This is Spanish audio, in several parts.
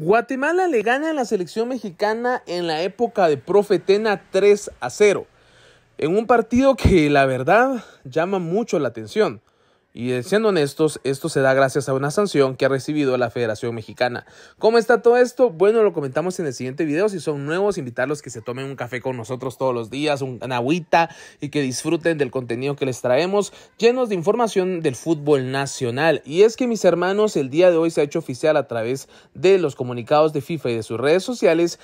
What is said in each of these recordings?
Guatemala le gana a la selección mexicana en la época de Profetena 3 a 0, en un partido que la verdad llama mucho la atención. Y eh, siendo honestos, esto se da gracias a una sanción que ha recibido la Federación Mexicana. ¿Cómo está todo esto? Bueno, lo comentamos en el siguiente video. Si son nuevos, invitarlos que se tomen un café con nosotros todos los días, un agüita y que disfruten del contenido que les traemos, llenos de información del fútbol nacional. Y es que mis hermanos, el día de hoy se ha hecho oficial a través de los comunicados de FIFA y de sus redes sociales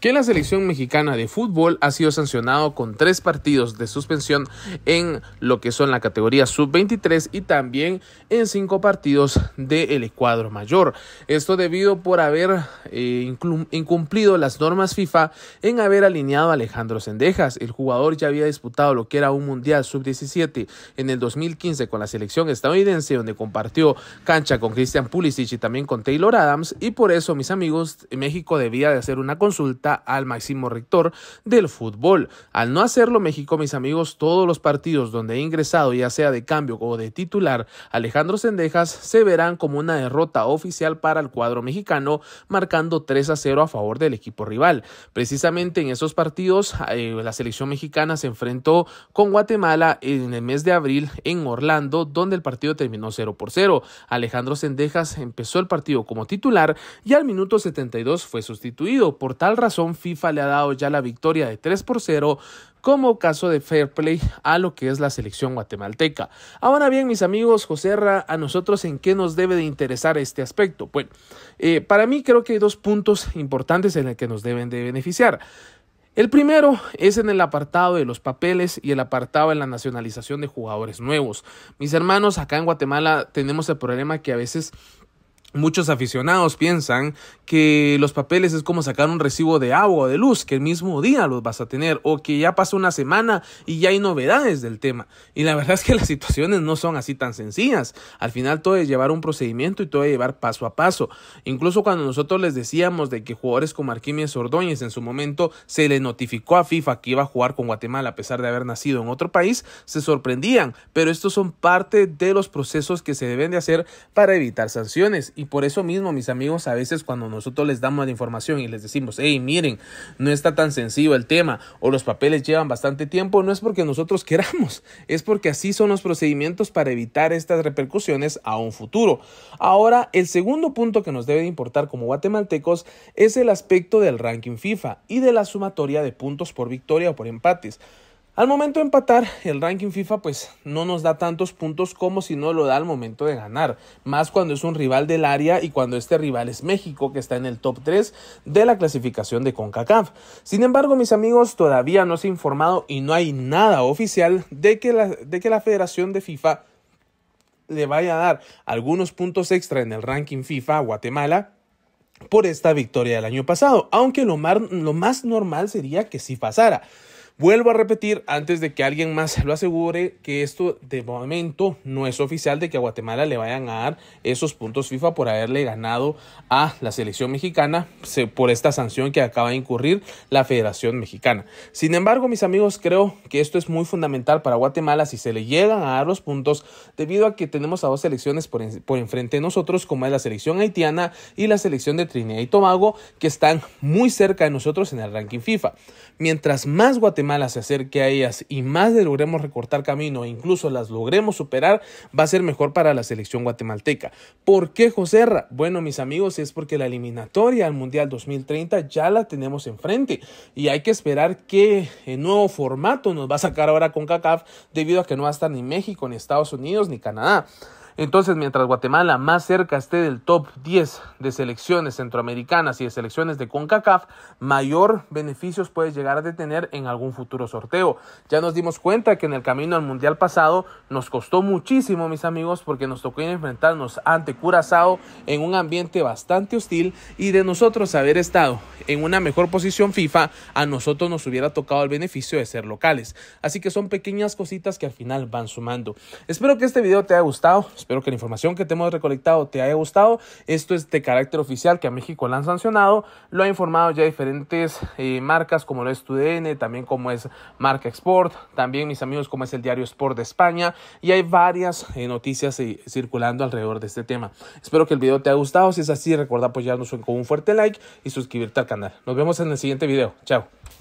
que la selección mexicana de fútbol ha sido sancionado con tres partidos de suspensión en lo que son la categoría sub-23 y también en cinco partidos del de cuadro mayor. Esto debido por haber eh, incumplido las normas FIFA en haber alineado a Alejandro Sendejas. El jugador ya había disputado lo que era un Mundial sub-17 en el 2015 con la selección estadounidense donde compartió cancha con Christian Pulisic y también con Taylor Adams y por eso mis amigos México debía de hacer una consulta al máximo rector del fútbol. Al no hacerlo México, mis amigos, todos los partidos donde ha ingresado, ya sea de cambio o de titular, Alejandro Sendejas se verán como una derrota oficial para el cuadro mexicano, marcando 3 a 0 a favor del equipo rival. Precisamente en esos partidos, eh, la selección mexicana se enfrentó con Guatemala en el mes de abril en Orlando, donde el partido terminó 0 por 0. Alejandro Sendejas empezó el partido como titular y al minuto 72 fue sustituido. Por tal razón, FIFA le ha dado ya la victoria de 3 por 0 como caso de fair play a lo que es la selección guatemalteca. Ahora bien, mis amigos, José Ra, a nosotros en qué nos debe de interesar este aspecto. Bueno, eh, para mí creo que hay dos puntos importantes en el que nos deben de beneficiar. El primero es en el apartado de los papeles y el apartado en la nacionalización de jugadores nuevos. Mis hermanos, acá en Guatemala tenemos el problema que a veces Muchos aficionados piensan que los papeles es como sacar un recibo de agua o de luz, que el mismo día los vas a tener, o que ya pasa una semana y ya hay novedades del tema. Y la verdad es que las situaciones no son así tan sencillas. Al final todo es llevar un procedimiento y todo es llevar paso a paso. Incluso cuando nosotros les decíamos de que jugadores como Arquímedes Ordóñez en su momento se le notificó a FIFA que iba a jugar con Guatemala a pesar de haber nacido en otro país, se sorprendían. Pero estos son parte de los procesos que se deben de hacer para evitar sanciones y por eso mismo, mis amigos, a veces cuando nosotros les damos la información y les decimos, hey, miren, no está tan sencillo el tema o los papeles llevan bastante tiempo, no es porque nosotros queramos, es porque así son los procedimientos para evitar estas repercusiones a un futuro. Ahora, el segundo punto que nos debe importar como guatemaltecos es el aspecto del ranking FIFA y de la sumatoria de puntos por victoria o por empates. Al momento de empatar, el ranking FIFA pues no nos da tantos puntos como si no lo da al momento de ganar, más cuando es un rival del área y cuando este rival es México, que está en el top 3 de la clasificación de CONCACAF. Sin embargo, mis amigos, todavía no se ha informado y no hay nada oficial de que la, de que la Federación de FIFA le vaya a dar algunos puntos extra en el ranking FIFA a Guatemala por esta victoria del año pasado, aunque lo, lo más normal sería que sí pasara. Vuelvo a repetir antes de que alguien más lo asegure que esto de momento no es oficial de que a Guatemala le vayan a dar esos puntos FIFA por haberle ganado a la selección mexicana por esta sanción que acaba de incurrir la Federación Mexicana. Sin embargo, mis amigos, creo que esto es muy fundamental para Guatemala si se le llegan a dar los puntos debido a que tenemos a dos selecciones por, por enfrente de nosotros como es la selección haitiana y la selección de Trinidad y Tobago que están muy cerca de nosotros en el ranking FIFA. Mientras más Guatemala más se acerque a ellas y más de logremos recortar camino e incluso las logremos superar, va a ser mejor para la selección guatemalteca. ¿Por qué José? Bueno, mis amigos, es porque la eliminatoria al Mundial 2030 ya la tenemos enfrente y hay que esperar que nuevo formato nos va a sacar ahora con CACAF debido a que no va a estar ni México, ni Estados Unidos, ni Canadá. Entonces, mientras Guatemala más cerca esté del top 10 de selecciones centroamericanas y de selecciones de CONCACAF, mayor beneficios puede llegar a tener en algún futuro sorteo. Ya nos dimos cuenta que en el camino al Mundial pasado nos costó muchísimo, mis amigos, porque nos tocó enfrentarnos ante Curazao en un ambiente bastante hostil y de nosotros haber estado en una mejor posición FIFA, a nosotros nos hubiera tocado el beneficio de ser locales. Así que son pequeñas cositas que al final van sumando. Espero que este video te haya gustado Espero que la información que te hemos recolectado te haya gustado. Esto es de carácter oficial que a México la han sancionado. Lo ha informado ya diferentes eh, marcas como lo es TUDN, también como es Marca Export, también mis amigos como es el diario Sport de España. Y hay varias eh, noticias eh, circulando alrededor de este tema. Espero que el video te haya gustado. Si es así, recuerda apoyarnos con un fuerte like y suscribirte al canal. Nos vemos en el siguiente video. Chao.